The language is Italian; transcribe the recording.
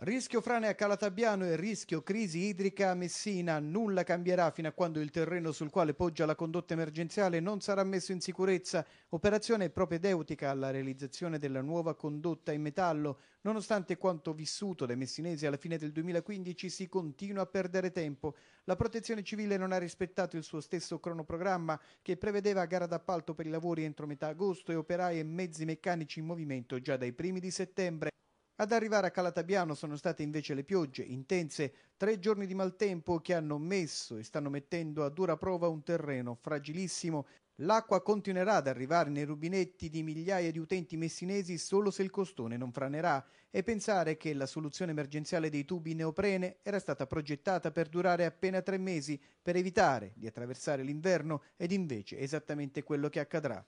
Rischio frane a Calatabiano e rischio crisi idrica a Messina. Nulla cambierà fino a quando il terreno sul quale poggia la condotta emergenziale non sarà messo in sicurezza. Operazione propedeutica alla realizzazione della nuova condotta in metallo. Nonostante quanto vissuto dai messinesi alla fine del 2015 si continua a perdere tempo. La protezione civile non ha rispettato il suo stesso cronoprogramma che prevedeva gara d'appalto per i lavori entro metà agosto e operai e mezzi meccanici in movimento già dai primi di settembre. Ad arrivare a Calatabiano sono state invece le piogge intense, tre giorni di maltempo che hanno messo e stanno mettendo a dura prova un terreno fragilissimo. L'acqua continuerà ad arrivare nei rubinetti di migliaia di utenti messinesi solo se il costone non franerà e pensare che la soluzione emergenziale dei tubi neoprene era stata progettata per durare appena tre mesi per evitare di attraversare l'inverno ed invece è esattamente quello che accadrà.